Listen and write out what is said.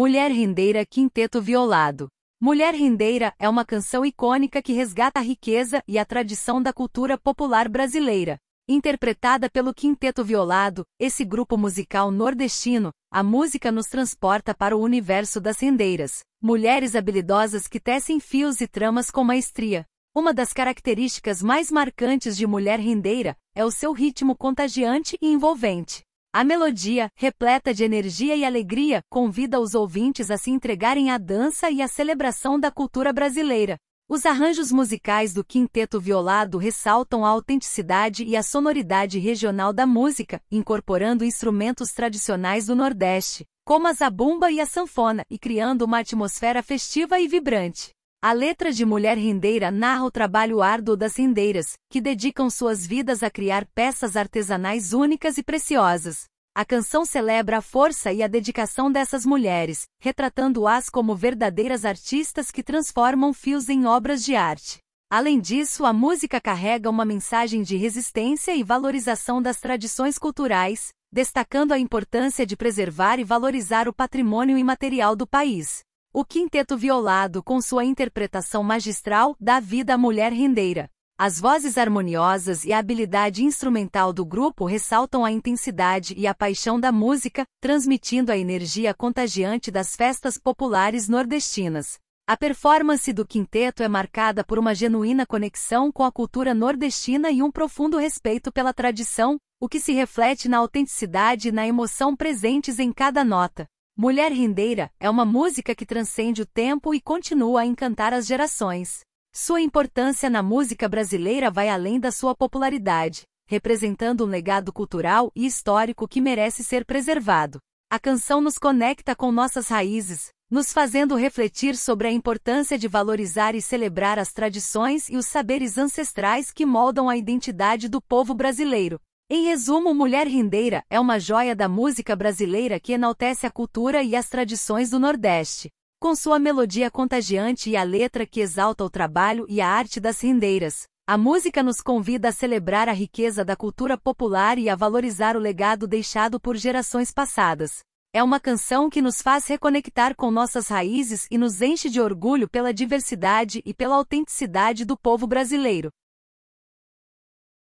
Mulher Rendeira Quinteto Violado. Mulher Rendeira é uma canção icônica que resgata a riqueza e a tradição da cultura popular brasileira. Interpretada pelo Quinteto Violado, esse grupo musical nordestino, a música nos transporta para o universo das rendeiras, mulheres habilidosas que tecem fios e tramas com maestria. Uma das características mais marcantes de mulher rendeira é o seu ritmo contagiante e envolvente. A melodia, repleta de energia e alegria, convida os ouvintes a se entregarem à dança e à celebração da cultura brasileira. Os arranjos musicais do Quinteto Violado ressaltam a autenticidade e a sonoridade regional da música, incorporando instrumentos tradicionais do Nordeste, como a zabumba e a sanfona, e criando uma atmosfera festiva e vibrante. A letra de Mulher Rendeira narra o trabalho árduo das rendeiras, que dedicam suas vidas a criar peças artesanais únicas e preciosas. A canção celebra a força e a dedicação dessas mulheres, retratando-as como verdadeiras artistas que transformam fios em obras de arte. Além disso, a música carrega uma mensagem de resistência e valorização das tradições culturais, destacando a importância de preservar e valorizar o patrimônio imaterial do país. O Quinteto Violado com sua interpretação magistral da vida à mulher rendeira. As vozes harmoniosas e a habilidade instrumental do grupo ressaltam a intensidade e a paixão da música, transmitindo a energia contagiante das festas populares nordestinas. A performance do quinteto é marcada por uma genuína conexão com a cultura nordestina e um profundo respeito pela tradição, o que se reflete na autenticidade e na emoção presentes em cada nota. Mulher Rendeira é uma música que transcende o tempo e continua a encantar as gerações. Sua importância na música brasileira vai além da sua popularidade, representando um legado cultural e histórico que merece ser preservado. A canção nos conecta com nossas raízes, nos fazendo refletir sobre a importância de valorizar e celebrar as tradições e os saberes ancestrais que moldam a identidade do povo brasileiro. Em resumo, Mulher Rendeira é uma joia da música brasileira que enaltece a cultura e as tradições do Nordeste. Com sua melodia contagiante e a letra que exalta o trabalho e a arte das rendeiras, a música nos convida a celebrar a riqueza da cultura popular e a valorizar o legado deixado por gerações passadas. É uma canção que nos faz reconectar com nossas raízes e nos enche de orgulho pela diversidade e pela autenticidade do povo brasileiro.